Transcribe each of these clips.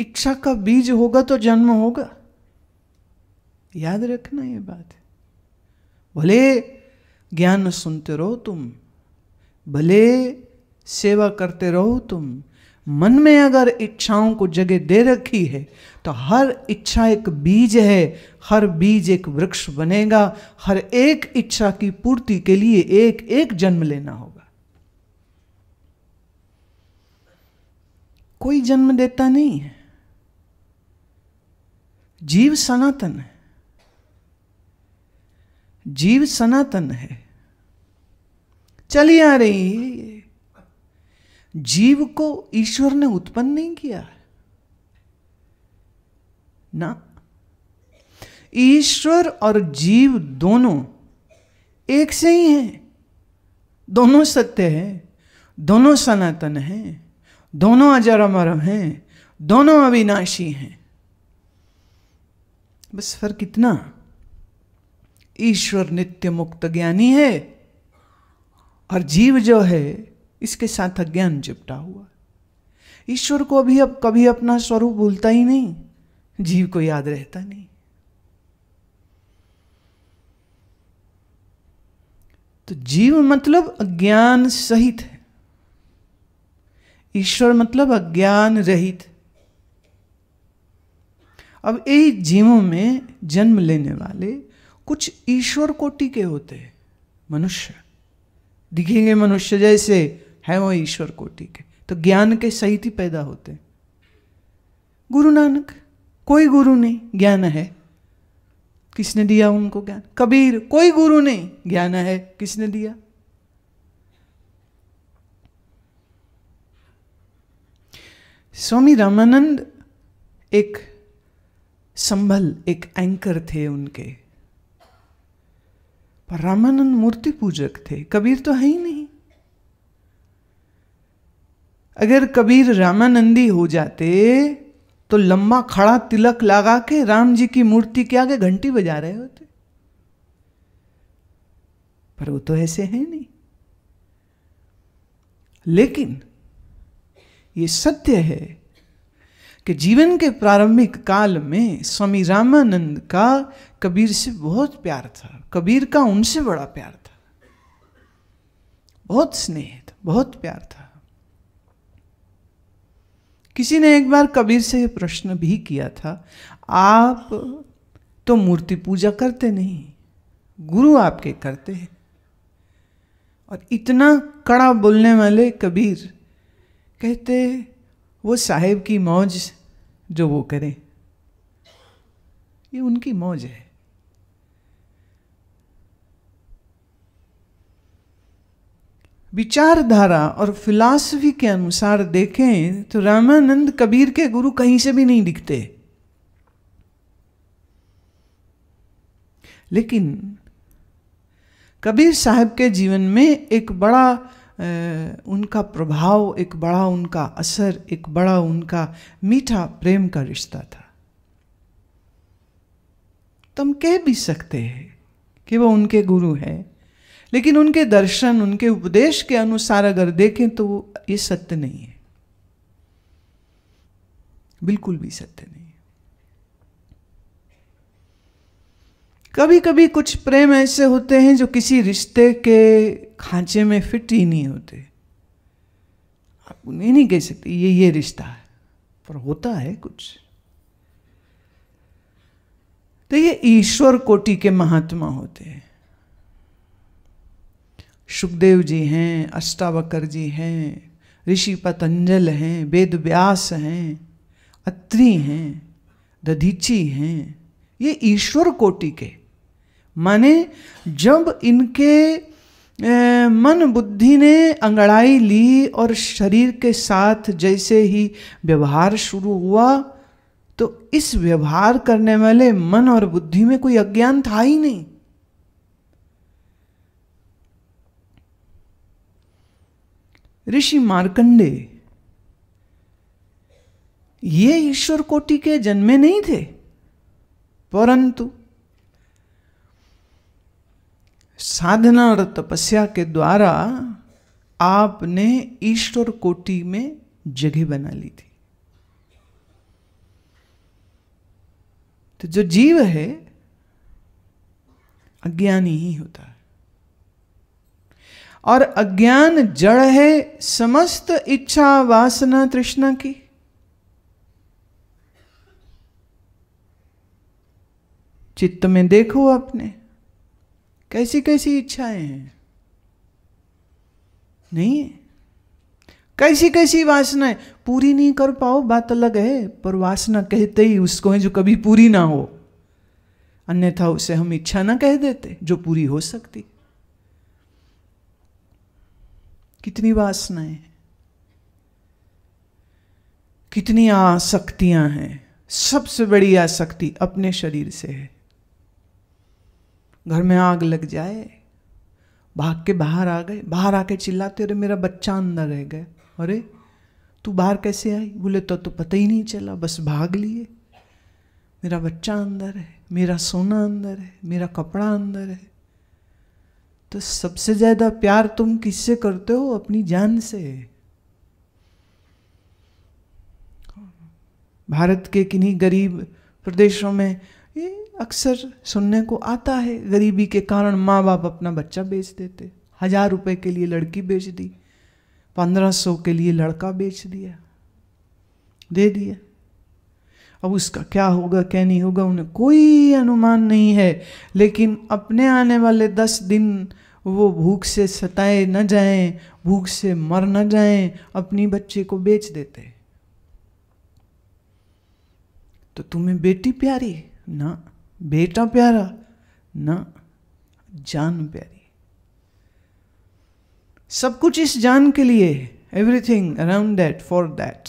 इच्छा का बीज होगा तो जन्म होगा याद रखना ये बात भले ज्ञान सुनते रहो तुम भले सेवा करते रहो तुम मन में अगर इच्छाओं को जगह दे रखी है तो हर इच्छा एक बीज है हर बीज एक वृक्ष बनेगा हर एक इच्छा की पूर्ति के लिए एक एक जन्म लेना होगा कोई जन्म देता नहीं है जीव सनातन है जीव सनातन है चली आ रही है ये जीव को ईश्वर ने उत्पन्न नहीं किया है ना ईश्वर और जीव दोनों एक से ही हैं दोनों सत्य हैं दोनों सनातन हैं दोनों अजर अमर हैं दोनों अविनाशी हैं बस फर्क इतना ईश्वर नित्य मुक्त ज्ञानी है और जीव जो है इसके साथ अज्ञान चिपटा हुआ ईश्वर को अभी अब कभी अपना स्वरूप भूलता ही नहीं जीव को याद रहता नहीं तो जीव मतलब अज्ञान सहित है ईश्वर मतलब अज्ञान रहित है अब यही जीवों में जन्म लेने वाले कुछ ईश्वर कोटि के होते हैं मनुष्य दिखेंगे मनुष्य जैसे है वो ईश्वर कोटि के तो ज्ञान के सहित ही पैदा होते हैं गुरु नानक कोई गुरु नहीं ज्ञान है किसने दिया उनको ज्ञान कबीर कोई गुरु नहीं ज्ञान है किसने दिया स्वामी रामानंद एक संभल एक एंकर थे उनके पर रामानंद मूर्ति पूजक थे कबीर तो है ही नहीं अगर कबीर रामानंदी हो जाते तो लंबा खड़ा तिलक लगा के राम जी की मूर्ति के आगे घंटी बजा रहे होते पर वो तो ऐसे है नहीं लेकिन ये सत्य है कि जीवन के प्रारंभिक काल में स्वामी रामानंद का कबीर से बहुत प्यार था कबीर का उनसे बड़ा प्यार था बहुत स्नेह था बहुत प्यार था किसी ने एक बार कबीर से यह प्रश्न भी किया था आप तो मूर्ति पूजा करते नहीं गुरु आपके करते हैं और इतना कड़ा बोलने वाले कबीर कहते वो साहेब की मौज जो वो करें ये उनकी मौज है विचारधारा और फिलॉसफी के अनुसार देखें तो रामानंद कबीर के गुरु कहीं से भी नहीं दिखते लेकिन कबीर साहब के जीवन में एक बड़ा उनका प्रभाव एक बड़ा उनका असर एक बड़ा उनका मीठा प्रेम का रिश्ता था तो हम कह भी सकते हैं कि वो उनके गुरु हैं लेकिन उनके दर्शन उनके उपदेश के अनुसार अगर देखें तो ये सत्य नहीं है बिल्कुल भी सत्य नहीं कभी कभी कुछ प्रेम ऐसे होते हैं जो किसी रिश्ते के खांचे में फिट ही नहीं होते आप उन्हें नहीं कह सकते ये ये रिश्ता है पर होता है कुछ तो ये ईश्वर कोटि के महात्मा होते हैं सुखदेव जी हैं अष्टावकर जी हैं ऋषि पतंजल हैं वेद व्यास हैं अत्री हैं दधीची हैं ये ईश्वर कोटि के माने जब इनके ए, मन बुद्धि ने अंगड़ाई ली और शरीर के साथ जैसे ही व्यवहार शुरू हुआ तो इस व्यवहार करने वाले मन और बुद्धि में कोई अज्ञान था ही नहीं ऋषि मार्कंडे ये ईश्वर कोटि के जन्मे नहीं थे परंतु साधना और तपस्या के द्वारा आपने ईश्वर कोटि में जगह बना ली थी तो जो जीव है अज्ञानी ही होता है और अज्ञान जड़ है समस्त इच्छा वासना तृष्णा की चित्त में देखो आपने कैसी कैसी इच्छाएं हैं नहीं कैसी कैसी वासनाएं पूरी नहीं कर पाओ बात अलग है पर वासना कहते ही उसको है जो कभी पूरी ना हो अन्यथा उसे हम इच्छा ना कह देते जो पूरी हो सकती कितनी वासनाएं कितनी आसक्तियां हैं सबसे बड़ी आसक्ति अपने शरीर से है घर में आग लग जाए भाग के बाहर आ गए बाहर आके चिल्लाते अरे मेरा बच्चा अंदर रह गया अरे तू बाहर कैसे आई बोले तो तो पता ही नहीं चला बस भाग लिए मेरा बच्चा अंदर है मेरा सोना अंदर है मेरा कपड़ा अंदर है तो सबसे ज़्यादा प्यार तुम किससे करते हो अपनी जान से भारत के किन्हीं गरीब प्रदेशों में ये अक्सर सुनने को आता है गरीबी के कारण माँ बाप अपना बच्चा बेच देते हजार रुपए के लिए लड़की बेच दी पंद्रह सौ के लिए लड़का बेच दिया दे दिया अब उसका क्या होगा क्या नहीं होगा उन्हें कोई अनुमान नहीं है लेकिन अपने आने वाले दस दिन वो भूख से सताए न जाएं, भूख से मर न जाएं, अपनी बच्चे को बेच देते तो तुम्हें बेटी प्यारी है ना बेटा प्यारा ना जान प्यारी सब कुछ इस जान के लिए everything around that for that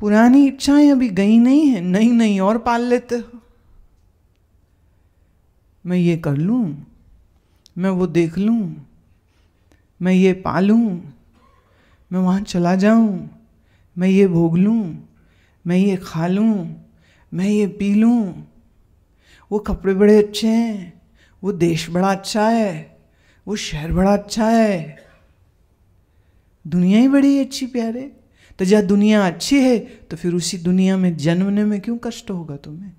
पुरानी इच्छाएं अभी गई नहीं है नई नई और पाल लेते हो मैं ये कर लूं मैं वो देख लूं मैं ये पालूं मैं वहाँ चला जाऊँ मैं ये भोग लूँ मैं ये खा लूँ मैं ये पी लूँ वो कपड़े बड़े अच्छे हैं वो देश बड़ा अच्छा है वो शहर बड़ा अच्छा है दुनिया ही बड़ी अच्छी प्यारे तो जब दुनिया अच्छी है तो फिर उसी दुनिया में जन्मने में क्यों कष्ट होगा तुम्हें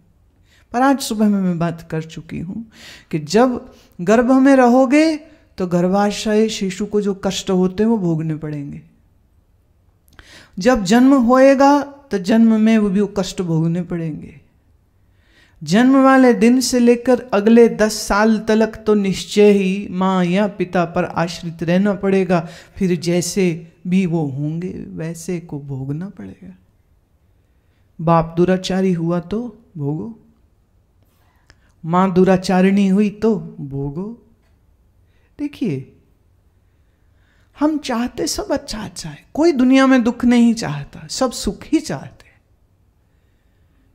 पर आज सुबह में मैं बात कर चुकी हूँ कि जब गर्भ में रहोगे तो गर्भाशय शिशु को जो कष्ट होते हैं वो भोगने पड़ेंगे जब जन्म होएगा तो जन्म में वो भी कष्ट भोगने पड़ेंगे जन्म वाले दिन से लेकर अगले दस साल तलक तो निश्चय ही माँ या पिता पर आश्रित रहना पड़ेगा फिर जैसे भी वो होंगे वैसे को भोगना पड़ेगा बाप दुराचारी हुआ तो भोगो माँ दुराचारिणी हुई तो भोगो देखिए हम चाहते सब अच्छा अच्छा है कोई दुनिया में दुख नहीं चाहता सब सुख ही चाहते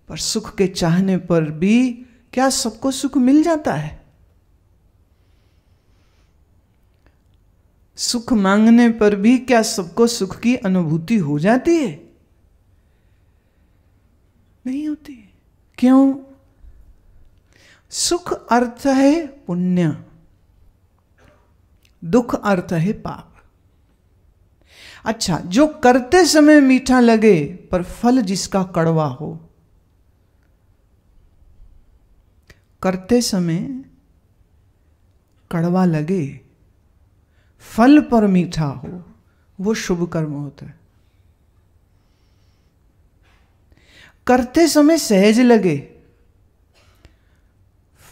पर सुख के चाहने पर भी क्या सबको सुख मिल जाता है सुख मांगने पर भी क्या सबको सुख की अनुभूति हो जाती है नहीं होती क्यों सुख अर्थ है पुण्य दुख अर्थ है पाप अच्छा जो करते समय मीठा लगे पर फल जिसका कड़वा हो करते समय कड़वा लगे फल पर मीठा हो वो शुभ कर्म होता है करते समय सहज लगे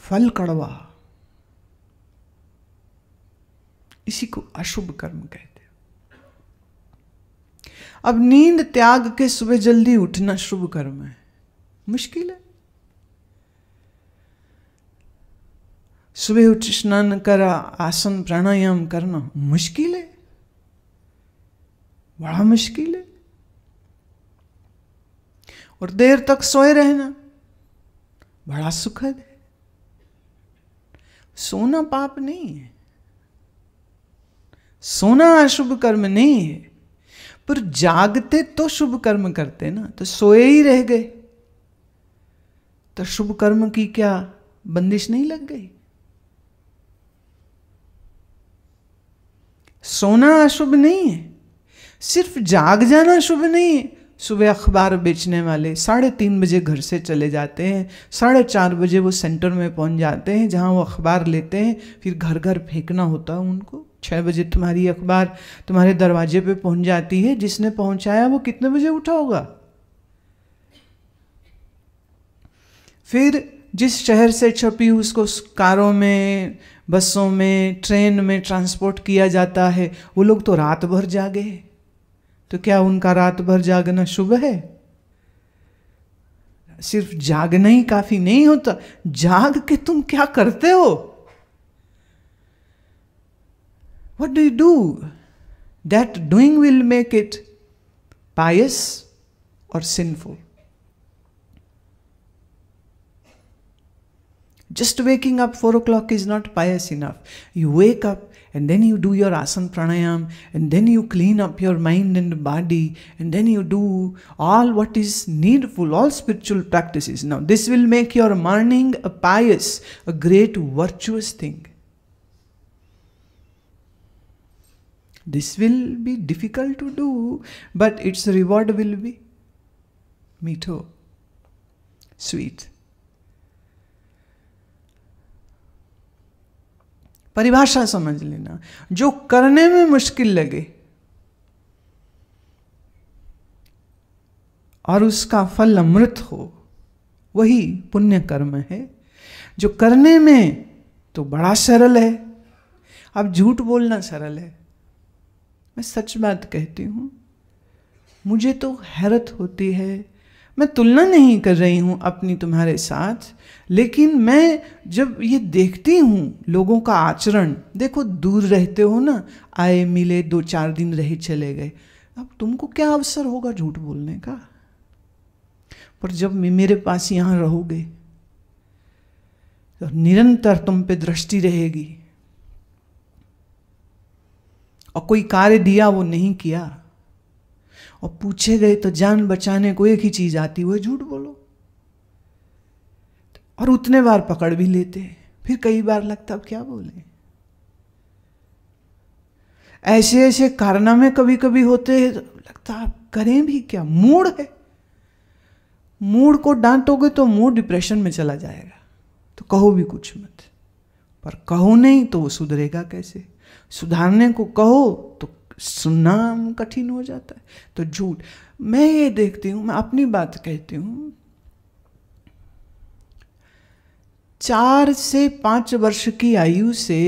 फल कड़वा इसी को अशुभ कर्म कहते हैं अब नींद त्याग के सुबह जल्दी उठना शुभ कर्म है मुश्किल है सुबह उठ स्नान करा आसन प्राणायाम करना मुश्किल है बड़ा मुश्किल है और देर तक सोए रहना बड़ा सुखद है सोना पाप नहीं है सोना अशुभ कर्म नहीं है पर जागते तो शुभ कर्म करते ना तो सोए ही रह गए तो शुभ कर्म की क्या बंदिश नहीं लग गई सोना अशुभ नहीं है सिर्फ जाग जाना शुभ नहीं है सुबह अखबार बेचने वाले साढ़े तीन बजे घर से चले जाते हैं साढ़े चार बजे वो सेंटर में पहुंच जाते हैं जहां वो अखबार लेते हैं फिर घर घर फेंकना होता है उनको छः बजे तुम्हारी अखबार तुम्हारे दरवाजे पे पहुंच जाती है जिसने पहुंचाया वो कितने बजे उठा होगा फिर जिस शहर से छपी उसको कारों में बसों में ट्रेन में ट्रांसपोर्ट किया जाता है वो लोग तो रात भर जागे तो क्या उनका रात भर जागना शुभ है सिर्फ जागना ही काफ़ी नहीं होता जाग के तुम क्या करते हो What do you do? That doing will make it pious or sinful. Just waking up 4 o'clock is not pious enough. You wake up and then you do your asana pranayam and then you clean up your mind and body and then you do all what is needful, all spiritual practices. Now, this will make your morning a pious, a great virtuous thing. This will be difficult to do but its reward will be मीठो sweet परिभाषा समझ लेना जो करने में मुश्किल लगे और उसका फल अमृत हो वही पुण्य कर्म है जो करने में तो बड़ा सरल है अब झूठ बोलना सरल है मैं सच बात कहती हूँ मुझे तो हैरत होती है मैं तुलना नहीं कर रही हूँ अपनी तुम्हारे साथ लेकिन मैं जब ये देखती हूँ लोगों का आचरण देखो दूर रहते हो ना आए मिले दो चार दिन रहे चले गए अब तुमको क्या अवसर होगा झूठ बोलने का पर जब मेरे पास यहाँ रहोगे तो निरंतर तुम पे दृष्टि रहेगी और कोई कार्य दिया वो नहीं किया और पूछे गए तो जान बचाने को एक ही चीज आती वो झूठ बोलो और उतने बार पकड़ भी लेते फिर कई बार लगता अब क्या बोले ऐसे ऐसे कारनामे कभी कभी होते हैं तो लगता आप करें भी क्या मूड है मूड को डांटोगे तो मूड डिप्रेशन में चला जाएगा तो कहो भी कुछ मत पर कहो नहीं तो वो सुधरेगा कैसे सुधारने को कहो तो सुनना कठिन हो जाता है तो झूठ मैं ये देखती हूं मैं अपनी बात कहती हूँ चार से पांच वर्ष की आयु से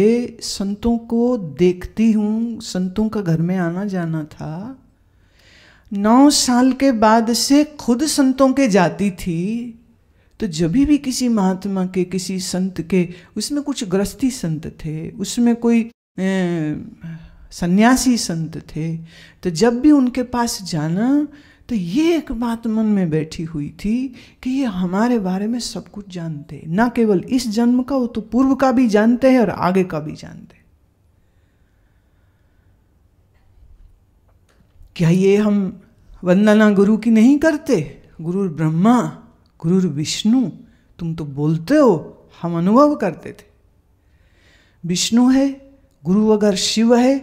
संतों को देखती हूं संतों का घर में आना जाना था नौ साल के बाद से खुद संतों के जाती थी तो जब भी किसी महात्मा के किसी संत के उसमें कुछ ग्रस्ती संत थे उसमें कोई सन्यासी संत थे तो जब भी उनके पास जाना तो ये एक बात मन में बैठी हुई थी कि ये हमारे बारे में सब कुछ जानते ना केवल इस जन्म का वो तो पूर्व का भी जानते हैं और आगे का भी जानते क्या ये हम वंदना गुरु की नहीं करते गुरु ब्रह्मा गुरु विष्णु तुम तो बोलते हो हम अनुभव करते थे विष्णु है गुरु अगर शिव है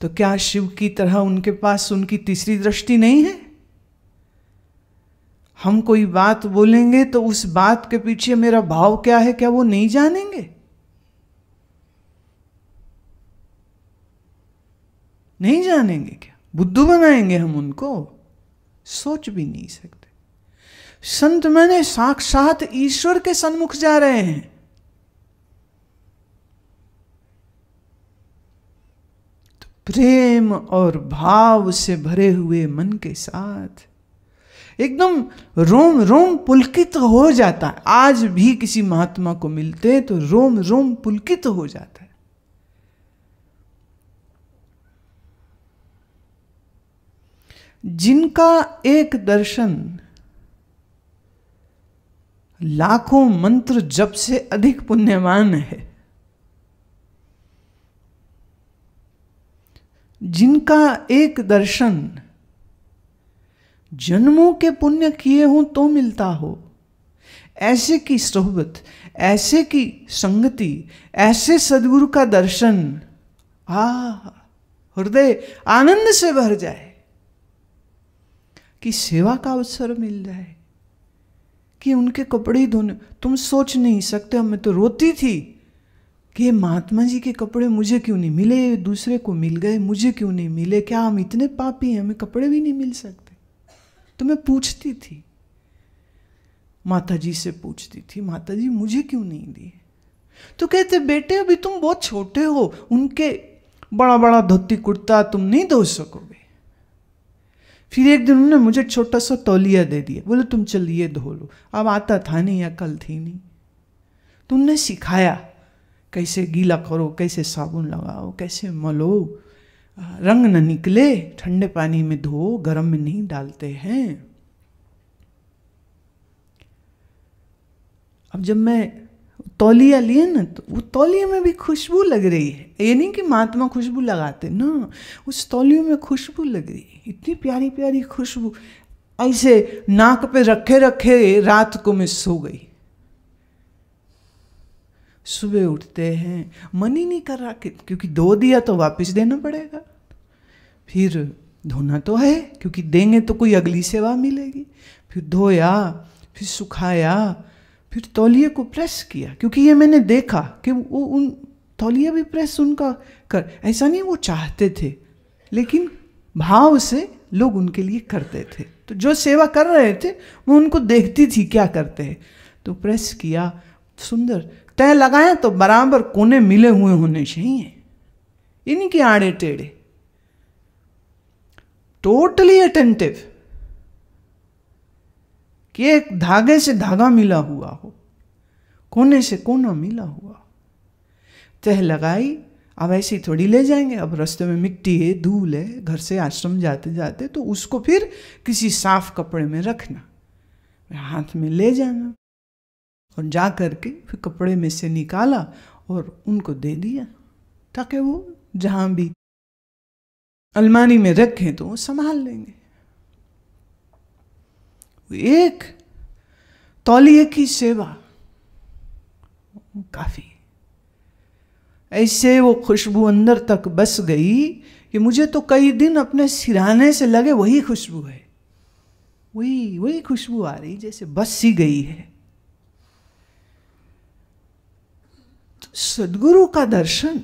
तो क्या शिव की तरह उनके पास उनकी तीसरी दृष्टि नहीं है हम कोई बात बोलेंगे तो उस बात के पीछे मेरा भाव क्या है क्या वो नहीं जानेंगे नहीं जानेंगे क्या बुद्धू बनाएंगे हम उनको सोच भी नहीं सकते संत मैंने साक्षात ईश्वर के सन्मुख जा रहे हैं प्रेम और भाव से भरे हुए मन के साथ एकदम रोम रोम पुलकित हो जाता है आज भी किसी महात्मा को मिलते हैं तो रोम रोम पुलकित हो जाता है जिनका एक दर्शन लाखों मंत्र जब से अधिक पुण्यवान है जिनका एक दर्शन जन्मों के पुण्य किए हों तो मिलता हो ऐसे की सोहबत ऐसे की संगति ऐसे सदगुरु का दर्शन आ हृदय आनंद से भर जाए कि सेवा का अवसर मिल जाए कि उनके कपड़े धोने तुम सोच नहीं सकते मैं तो रोती थी कि ये महात्मा जी के कपड़े मुझे क्यों नहीं मिले दूसरे को मिल गए मुझे क्यों नहीं मिले क्या हम इतने पापी हैं हमें कपड़े भी नहीं मिल सकते तो मैं पूछती थी माता जी से पूछती थी माता जी मुझे क्यों नहीं दिए तो कहते बेटे अभी तुम बहुत छोटे हो उनके बड़ा बड़ा धोती कुर्ता तुम नहीं धो सकोगे फिर एक दिन उन्होंने मुझे छोटा सा तौलिया दे दिया बोले तुम चलिए धो लो अब आता था नहीं या कल थी नहीं तुमने तो सिखाया कैसे गीला करो कैसे साबुन लगाओ कैसे मलो रंग न निकले ठंडे पानी में धो गर्म में नहीं डालते हैं अब जब मैं तौलिया लिए ना तो वो तौलिए में भी खुशबू लग रही है ये नहीं कि महात्मा खुशबू लगाते ना उस तौलियों में खुशबू लग रही है इतनी प्यारी प्यारी खुशबू ऐसे नाक पे रखे रखे रात को मैं सो गई सुबह उठते हैं मन ही नहीं कर रहा क्योंकि दो दिया तो वापस देना पड़ेगा फिर धोना तो है क्योंकि देंगे तो कोई अगली सेवा मिलेगी फिर धोया फिर सुखाया फिर तौलिए को प्रेस किया क्योंकि ये मैंने देखा कि वो उन तौलिया भी प्रेस उनका कर ऐसा नहीं वो चाहते थे लेकिन भाव से लोग उनके लिए करते थे तो जो सेवा कर रहे थे वो उनको देखती थी क्या करते हैं तो प्रेस किया सुंदर तय लगाए तो बराबर कोने मिले हुए होने चाहिए इनके आड़े टेढ़े टोटली अटेंटिव कि एक धागे से धागा मिला हुआ हो कोने से कोना मिला हुआ तह लगाई अब ऐसे ही थोड़ी ले जाएंगे अब रास्ते में मिट्टी है धूल है घर से आश्रम जाते जाते तो उसको फिर किसी साफ कपड़े में रखना हाथ में ले जाना और जा करके फिर कपड़े में से निकाला और उनको दे दिया ताकि वो जहाँ भी अलमारी में रखें तो वो संभाल लेंगे एक तौलिए की सेवा काफी ऐसे वो खुशबू अंदर तक बस गई कि मुझे तो कई दिन अपने सिराने से लगे वही खुशबू है वही वही खुशबू आ रही जैसे बस सी गई है सदगुरु का दर्शन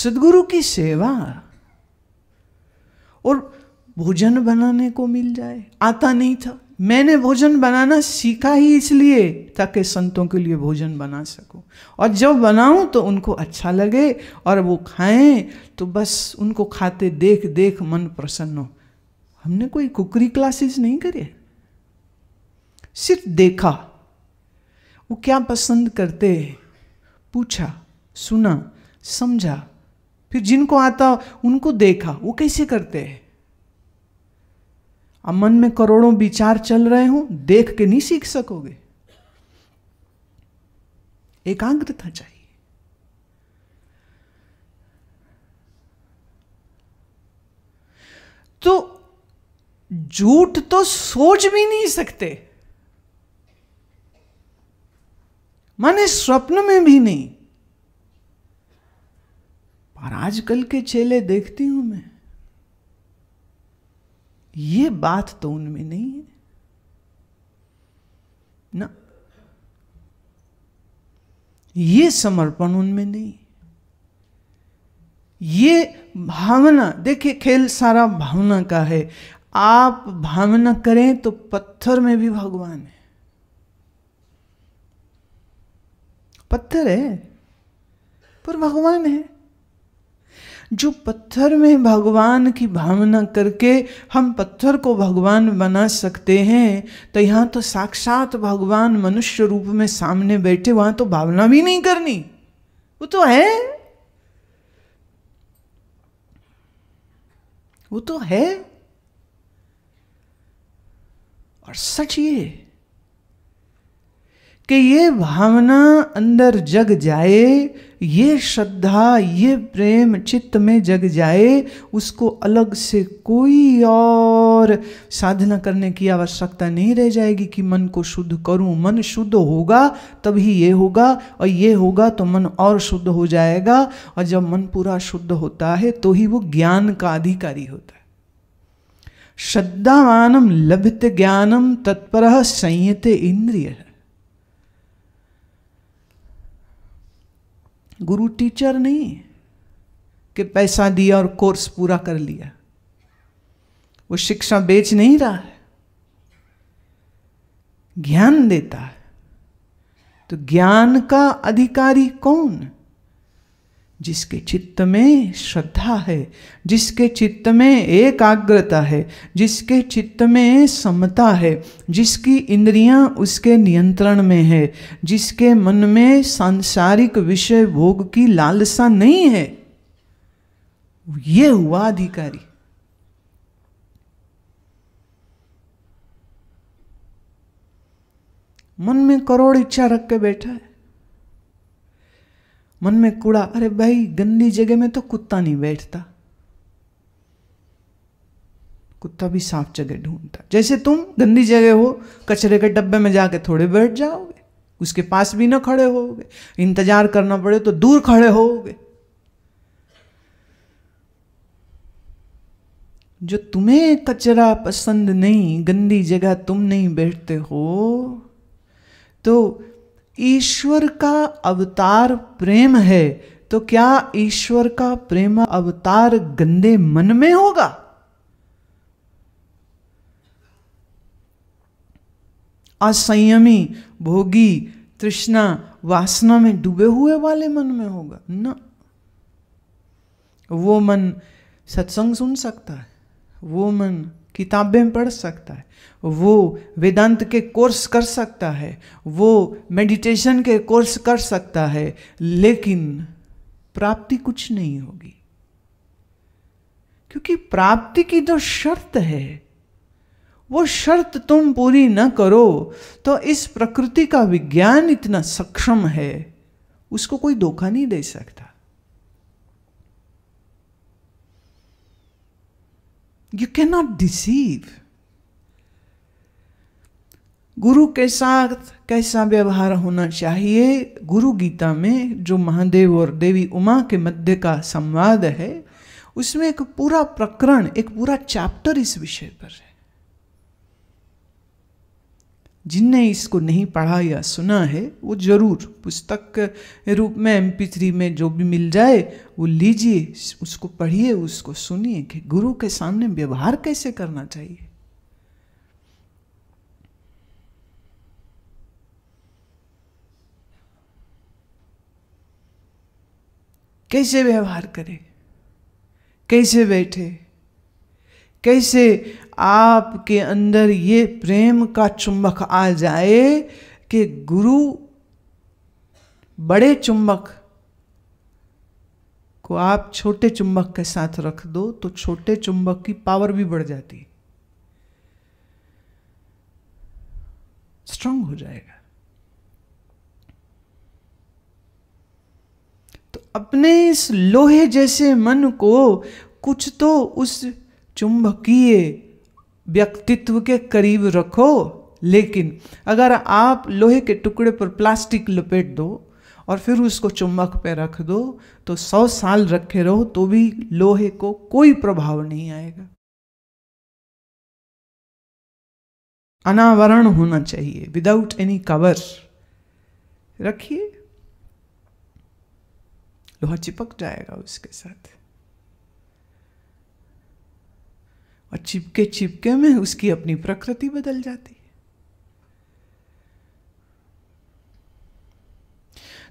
सदगुरु की सेवा और भोजन बनाने को मिल जाए आता नहीं था मैंने भोजन बनाना सीखा ही इसलिए ताकि संतों के लिए भोजन बना सकूं और जब बनाऊं तो उनको अच्छा लगे और वो खाएं तो बस उनको खाते देख देख मन प्रसन्न हो हमने कोई कुकरी क्लासेस नहीं करे सिर्फ देखा वो क्या पसंद करते हैं पूछा सुना समझा फिर जिनको आता उनको देखा वो कैसे करते हैं अब मन में करोड़ों विचार चल रहे हो देख के नहीं सीख सकोगे एकाग्रता चाहिए तो झूठ तो सोच भी नहीं सकते माने स्वप्न में भी नहीं पर आजकल के चेले देखती हूं मैं ये बात तो उनमें नहीं है ना ये समर्पण उनमें नहीं ये भावना देखिए खेल सारा भावना का है आप भावना करें तो पत्थर में भी भगवान है पत्थर है पर भगवान है जो पत्थर में भगवान की भावना करके हम पत्थर को भगवान बना सकते हैं तो यहाँ तो साक्षात भगवान मनुष्य रूप में सामने बैठे वहां तो भावना भी नहीं करनी वो तो है वो तो है और सच ये कि ये भावना अंदर जग जाए ये श्रद्धा ये प्रेम चित्त में जग जाए उसको अलग से कोई और साधना करने की आवश्यकता नहीं रह जाएगी कि मन को शुद्ध करूं मन शुद्ध होगा तभी ये होगा और ये होगा तो मन और शुद्ध हो जाएगा और जब मन पूरा शुद्ध होता है तो ही वो ज्ञान का अधिकारी होता है श्रद्धावानम लभित ज्ञानम तत्पर संयत इंद्रिय है गुरु टीचर नहीं कि पैसा दिया और कोर्स पूरा कर लिया वो शिक्षा बेच नहीं रहा है ज्ञान देता है तो ज्ञान का अधिकारी कौन जिसके चित्त में श्रद्धा है जिसके चित्त में एकाग्रता है जिसके चित्त में समता है जिसकी इंद्रियां उसके नियंत्रण में है जिसके मन में सांसारिक विषय भोग की लालसा नहीं है ये हुआ अधिकारी मन में करोड़ इच्छा रख के बैठा है मन में कूड़ा अरे भाई गंदी जगह में तो कुत्ता नहीं बैठता कुत्ता भी साफ जगह ढूंढता जैसे तुम गंदी जगह हो कचरे के डब्बे में जाके थोड़े बैठ जाओगे उसके पास भी ना खड़े होगे इंतजार करना पड़े तो दूर खड़े होगे जो तुम्हें कचरा पसंद नहीं गंदी जगह तुम नहीं बैठते हो तो ईश्वर का अवतार प्रेम है तो क्या ईश्वर का प्रेम अवतार गंदे मन में होगा असंयमी भोगी तृष्णा वासना में डूबे हुए वाले मन में होगा न वो मन सत्संग सुन सकता है वो मन किताबें पढ़ सकता है वो वेदांत के कोर्स कर सकता है वो मेडिटेशन के कोर्स कर सकता है लेकिन प्राप्ति कुछ नहीं होगी क्योंकि प्राप्ति की जो शर्त है वो शर्त तुम पूरी न करो तो इस प्रकृति का विज्ञान इतना सक्षम है उसको कोई धोखा नहीं दे सकता कैन नॉट डिसीव गुरु के साथ कैसा व्यवहार होना चाहिए गुरु गीता में जो महादेव और देवी उमा के मध्य का संवाद है उसमें एक पूरा प्रकरण एक पूरा चैप्टर इस विषय पर है जिनने इसको नहीं पढ़ा या सुना है वो ज़रूर पुस्तक रूप में एम थ्री में जो भी मिल जाए वो लीजिए उसको पढ़िए उसको सुनिए कि गुरु के सामने व्यवहार कैसे करना चाहिए कैसे व्यवहार करे कैसे बैठे कैसे आपके अंदर ये प्रेम का चुंबक आ जाए कि गुरु बड़े चुंबक को आप छोटे चुंबक के साथ रख दो तो छोटे चुंबक की पावर भी बढ़ जाती स्ट्रांग हो जाएगा तो अपने इस लोहे जैसे मन को कुछ तो उस चुंबकीय व्यक्तित्व के करीब रखो लेकिन अगर आप लोहे के टुकड़े पर प्लास्टिक लपेट दो और फिर उसको चुम्बक पर रख दो तो सौ साल रखे रहो तो भी लोहे को कोई प्रभाव नहीं आएगा अनावरण होना चाहिए विदाउट एनी कवर रखिए लोहा चिपक जाएगा उसके साथ और चिपके चिपके में उसकी अपनी प्रकृति बदल जाती है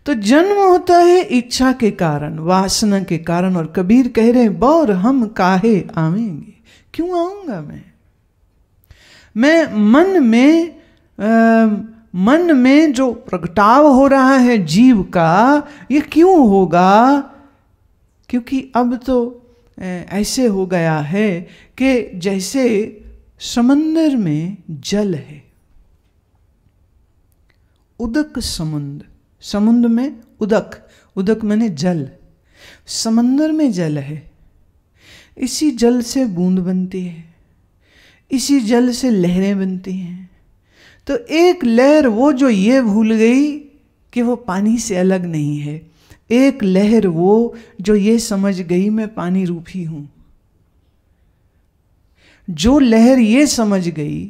तो जन्म होता है इच्छा के कारण वासना के कारण और कबीर कह रहे हैं बौर हम काहे आवेंगे क्यों आऊंगा मैं मैं मन में आ, मन में जो प्रगटाव हो रहा है जीव का ये क्यों होगा क्योंकि अब तो ऐसे हो गया है कि जैसे समंदर में जल है उदक समुद्र समुद्र में उदक उदक मैंने जल समंदर में जल है इसी जल से बूंद बनती है इसी जल से लहरें बनती हैं तो एक लहर वो जो ये भूल गई कि वो पानी से अलग नहीं है एक लहर वो जो ये समझ गई मैं पानी रूपी हूं जो लहर ये समझ गई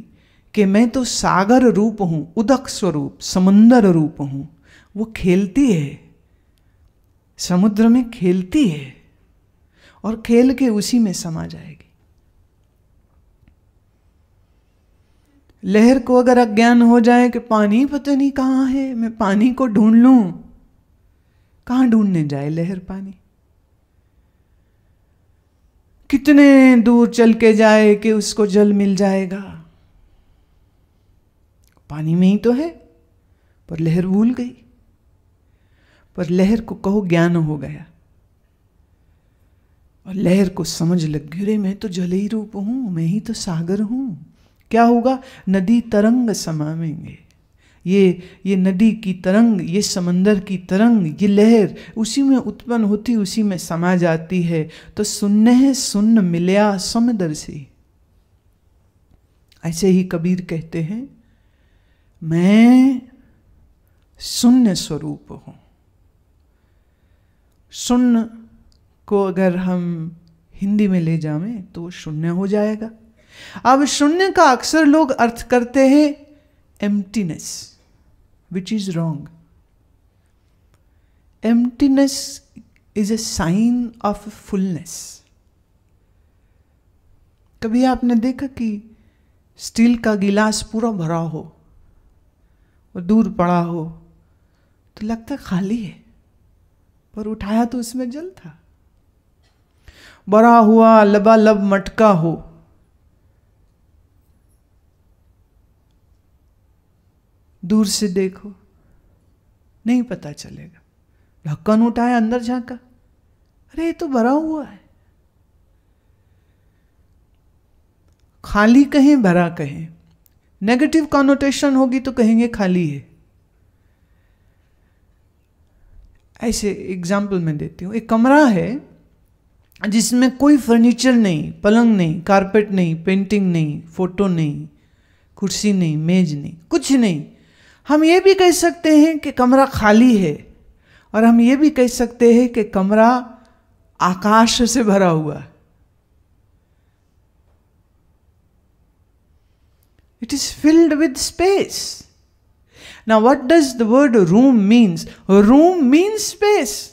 कि मैं तो सागर रूप हूं उदक स्वरूप समुंदर रूप हूं वो खेलती है समुद्र में खेलती है और खेल के उसी में समा जाएगी लहर को अगर अज्ञान हो जाए कि पानी पता नहीं कहाँ है मैं पानी को ढूंढ लूं कहाँ ढूंढने जाए लहर पानी कितने दूर चल के जाए कि उसको जल मिल जाएगा पानी में ही तो है पर लहर भूल गई पर लहर को कहो ज्ञान हो गया और लहर को समझ लग गई रे मैं तो जल ही रूप हूं मैं ही तो सागर हूं क्या होगा नदी तरंग समावेंगे ये ये नदी की तरंग ये समंदर की तरंग ये लहर उसी में उत्पन्न होती उसी में समा जाती है तो सुनने है सुन्न मिलया समदर्शी ऐसे ही कबीर कहते हैं मैं शून्य स्वरूप हूं शून्य को अगर हम हिंदी में ले जावे तो वो शून्य हो जाएगा अब शून्य का अक्सर लोग अर्थ करते हैं emptiness which is wrong. Emptiness is a sign of fullness कभी आपने देखा कि स्टील का गिलास पूरा भरा हो और दूर पड़ा हो तो लगता खाली है पर उठाया तो उसमें जल था भरा हुआ लबालब मटका हो दूर से देखो नहीं पता चलेगा ढक्कन उठाए अंदर झांका अरे ये तो भरा हुआ है खाली कहें भरा कहें नेगेटिव कॉनोटेशन होगी तो कहेंगे खाली है ऐसे एग्जाम्पल मैं देती हूँ एक कमरा है जिसमें कोई फर्नीचर नहीं पलंग नहीं कारपेट नहीं पेंटिंग नहीं फोटो नहीं कुर्सी नहीं मेज नहीं कुछ नहीं हम ये भी कह सकते हैं कि कमरा खाली है और हम ये भी कह सकते हैं कि कमरा आकाश से भरा हुआ है it is filled with space ना what does the word room means room means space